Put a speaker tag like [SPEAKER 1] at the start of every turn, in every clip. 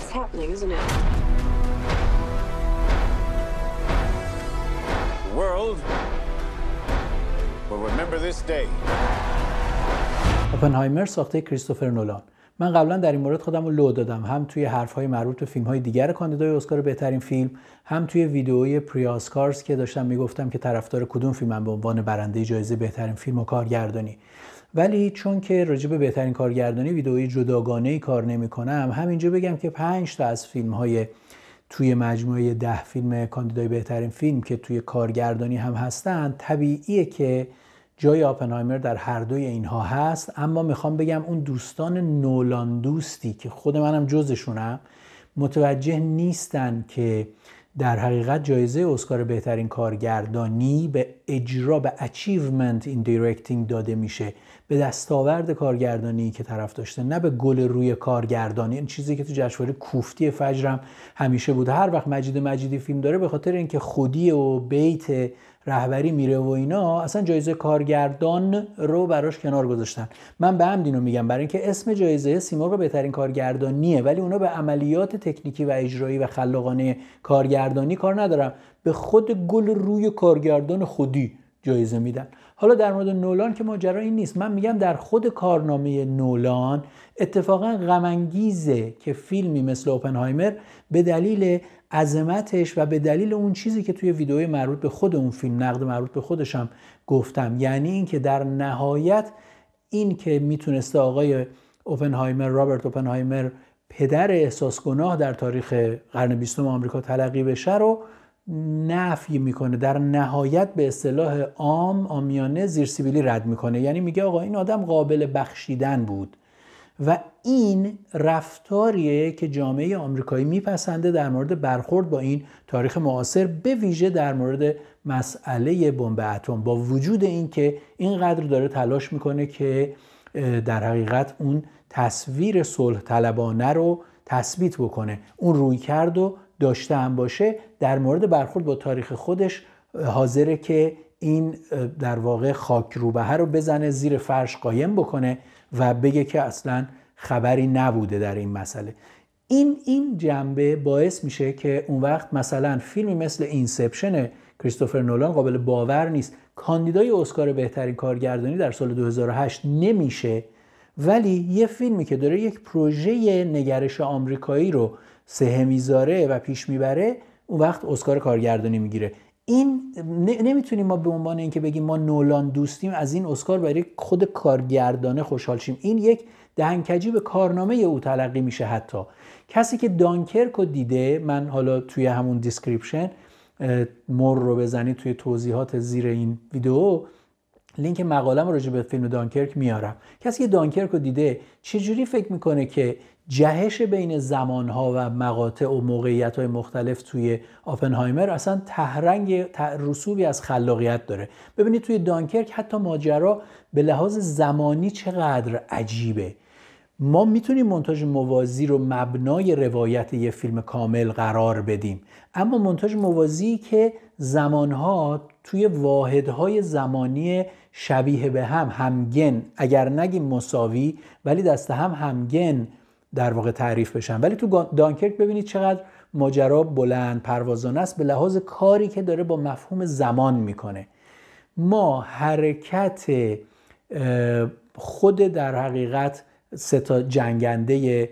[SPEAKER 1] that's happening, isn't اوپنهایمر ساخته کریستوفر نولان من قبلا در این مورد خودم رو لو دادم هم توی حرف های مربوط به های دیگر کاندیدای اسکار بهترین فیلم هم توی ویدئوی آسکارز که داشتم میگفتم که طرفدار کدوم فیلمم به عنوان برنده جایزه بهترین فیلم و کارگردانی ولی چون که راجع به بهترین کارگردانی ویدئوی جداگانه ای کار نمیکنم همینجا بگم که 5 تا از فیلم های توی مجموعه ده فیلم کاندیدای بهترین فیلم که توی کارگردانی هم هستند طبیعیه که جای آپنهایمر در هر دوی اینها هست اما میخوام بگم اون دوستان نولان دوستی که خود منم جزشونم متوجه نیستن که در حقیقت جایزه اسکار بهترین کارگردانی به اجرا به اچیومنت این دایرکتینگ داده میشه به دستاورد کارگردانی که طرف داشته نه به گل روی کارگردانی این چیزی که تو جشنواره کوفتی فجرم همیشه بود هر وقت مجید مجیدی فیلم داره به خاطر اینکه خودی و بیت رهبری میره و اینا اصلا جایزه کارگردان رو براش کنار گذاشتن من به هم میگم برای اینکه اسم جایزه سیمرغ بهترین کارگردانیه ولی اونا به عملیات تکنیکی و اجرایی و خلاقانه کارگردانی کار ندارن به خود گل روی کارگردان خودی جایزه میدن حالا در مورد نولان که ماجرا این نیست من میگم در خود کارنامه نولان اتفاقا غم که فیلمی مثل اوپنهایمر به دلیل عظمتش و به دلیل اون چیزی که توی ویدئوی مربوط به خود اون فیلم نقد مربوط به خودشم گفتم یعنی اینکه در نهایت این که میتونسته آقای اوپنهایمر رابرت اوپنهایمر پدر احساس گناه در تاریخ قرن بیستم آمریکا تلقی بشه رو نفی میکنه در نهایت به اصطلاح عام آمیانه زیر سیبیلی رد میکنه یعنی میگه آقا این آدم قابل بخشیدن بود و این رفتاریه که جامعه آمریکایی میپسنده در مورد برخورد با این تاریخ معاصر به ویژه در مورد مسئله بمب اتم با وجود اینکه اینقدر داره تلاش میکنه که در حقیقت اون تصویر صلح طلبانه رو تثبیت بکنه اون روی کرد و داشته هم باشه در مورد برخورد با تاریخ خودش حاضره که این در واقع خاک روبه رو بزنه زیر فرش قایم بکنه و بگه که اصلا خبری نبوده در این مسئله این این جنبه باعث میشه که اون وقت مثلا فیلمی مثل اینسپشن کریستوفر نولان قابل باور نیست کاندیدای اسکار بهترین کارگردانی در سال 2008 نمیشه ولی یه فیلمی که داره یک پروژه نگرش آمریکایی رو سه میذاره و پیش میبره اون وقت اسکار کارگردانی میگیره این نمیتونیم ما به عنوان اینکه بگیم ما نولان دوستیم از این اسکار برای خود کارگردانه خوشحال شیم این یک دهنکجی به کارنامه او تلقی میشه حتی کسی که دانکرک رو دیده من حالا توی همون دیسکریپشن مر رو بزنید توی توضیحات زیر این ویدیو لینک مقالم راجع به فیلم دانکرک میارم کسی که دانکرک رو دیده چجوری فکر میکنه که جهش بین زمانها و مقاطع و موقعیت های مختلف توی آپنهایمر اصلا تهرنگ رسوبی از خلاقیت داره ببینید توی دانکرک حتی ماجرا به لحاظ زمانی چقدر عجیبه ما میتونیم منتاج موازی رو مبنای روایت یه فیلم کامل قرار بدیم اما منتاج موازی که زمانها توی واحدهای زمانی شبیه به هم همگن اگر نگیم مساوی ولی دست هم همگن در واقع تعریف بشن ولی تو دانکرک ببینید چقدر ماجرا بلند پروازانه است به لحاظ کاری که داره با مفهوم زمان میکنه ما حرکت خود در حقیقت ستا جنگنده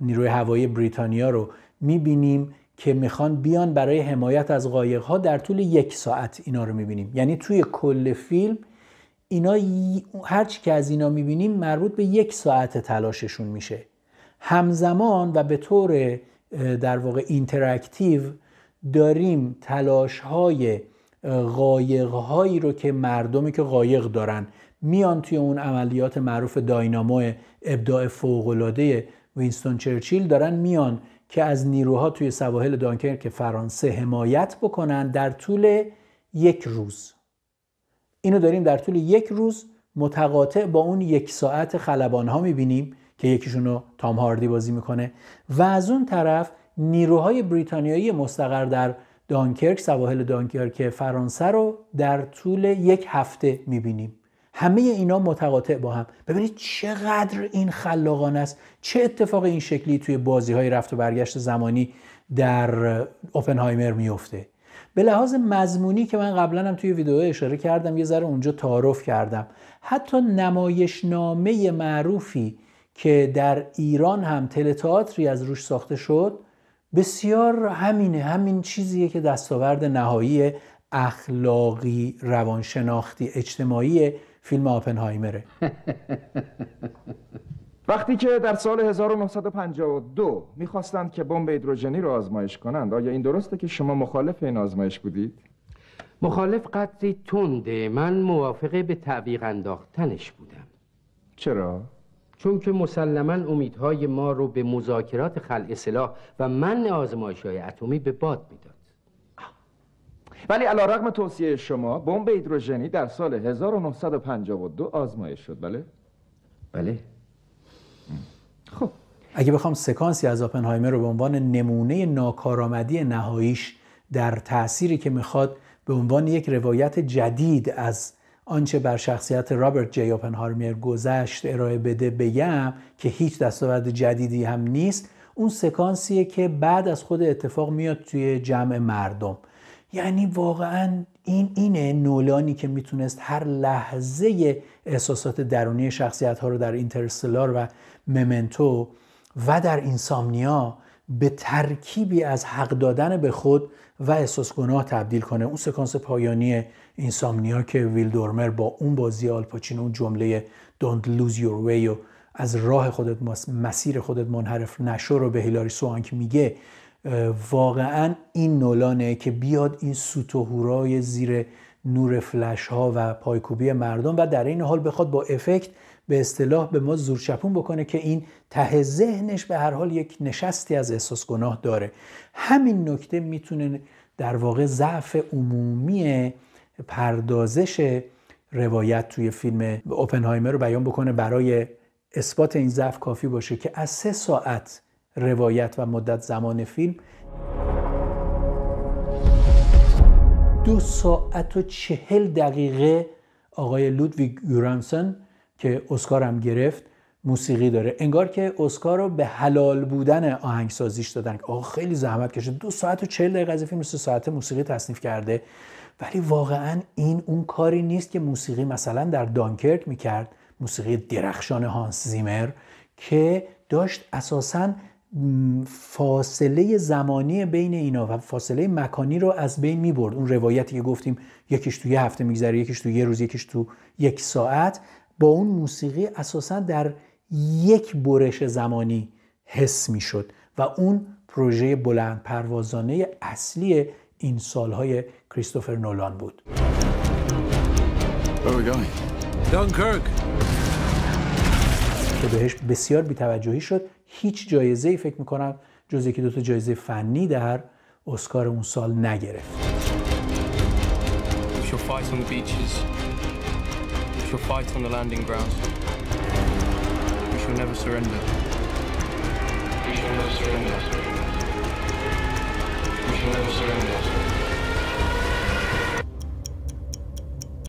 [SPEAKER 1] نیروی هوایی بریتانیا رو میبینیم که میخوان بیان برای حمایت از قایق ها در طول یک ساعت اینا رو میبینیم یعنی توی کل فیلم اینا هرچی که از اینا میبینیم مربوط به یک ساعت تلاششون میشه همزمان و به طور در واقع اینتراکتیو داریم تلاش های قایق هایی رو که مردمی که قایق دارن میان توی اون عملیات معروف داینامو ابداع فوق وینستون چرچیل دارن میان که از نیروها توی سواحل دانکرک فرانسه حمایت بکنن در طول یک روز اینو داریم در طول یک روز متقاطع با اون یک ساعت خلبان ها میبینیم که یکیشون رو تام هاردی بازی میکنه و از اون طرف نیروهای بریتانیایی مستقر در دانکرک سواحل دانکرک فرانسه رو در طول یک هفته میبینیم همه اینا متقاطع با هم ببینید چقدر این خلاقانه است چه اتفاق این شکلی توی بازی های رفت و برگشت زمانی در اوپنهایمر میفته به لحاظ مضمونی که من قبلا هم توی ویدیو اشاره کردم یه ذره اونجا تعارف کردم حتی نمایشنامه معروفی که در ایران هم تئاتری از روش ساخته شد بسیار همینه همین چیزیه که دستاورد نهایی اخلاقی روانشناختی اجتماعی فیلم آپنهایمره وقتی که در سال 1952 میخواستند که بمب هیدروژنی را آزمایش کنند آیا این درسته که شما مخالف این آزمایش بودید؟ مخالف قدری تنده من موافقه به تعویق انداختنش بودم چرا؟ چون که مسلما امیدهای ما رو به مذاکرات خلع سلاح و من آزمایش های اتمی به باد میداد ولی علا رقم توصیه شما بمب هیدروژنی در سال 1952 آزمایش شد بله؟ بله خب اگه بخوام سکانسی از آپنهایمر رو به عنوان نمونه ناکارآمدی نهاییش در تأثیری که میخواد به عنوان یک روایت جدید از آنچه بر شخصیت رابرت جی هارمیر گذشت ارائه بده بگم که هیچ دستاورد جدیدی هم نیست اون سکانسیه که بعد از خود اتفاق میاد توی جمع مردم یعنی واقعا این اینه نولانی که میتونست هر لحظه احساسات درونی شخصیت ها رو در اینترستلار و ممنتو و در اینسامنیا به ترکیبی از حق دادن به خود و احساس گناه تبدیل کنه اون سکانس پایانی اینسامنیا که ویل دورمر با اون بازی آلپاچینو اون جمله don't lose your way و از راه خودت مسیر خودت منحرف نشو رو به هیلاری سوانک میگه واقعا این نولانه که بیاد این سوت و هورای زیر نور فلش ها و پایکوبی مردم و در این حال بخواد با افکت به اصطلاح به ما زورچپون بکنه که این ته ذهنش به هر حال یک نشستی از احساس گناه داره همین نکته میتونه در واقع ضعف عمومی پردازش روایت توی فیلم اوپنهایمر رو بیان بکنه برای اثبات این ضعف کافی باشه که از سه ساعت روایت و مدت زمان فیلم دو ساعت و چهل دقیقه آقای لودویگ یورانسن که هم گرفت موسیقی داره انگار که اسکار رو به حلال بودن آهنگسازیش دادن آقا خیلی زحمت کشید دو ساعت و چهل دقیقه از فیلم ساعت موسیقی تصنیف کرده ولی واقعا این اون کاری نیست که موسیقی مثلا در دانکرک میکرد موسیقی درخشان هانس زیمر که داشت اساسا فاصله زمانی بین اینا و فاصله مکانی رو از بین می برد اون روایتی که گفتیم یکیش تو یه هفته میگذره یکیش تو یه روز یکیش تو یک ساعت با اون موسیقی اساسا در یک برش زمانی حس می و اون پروژه بلند پروازانه اصلی این سالهای کریستوفر نولان بود که بهش بسیار بیتوجهی شد هیچ جایزه ای فکر میکنم جز یکی دوتا جایزه فنی در اسکار اون سال نگرفت shall fight on the landing grounds. We shall never surrender. We shall never surrender. We shall never surrender.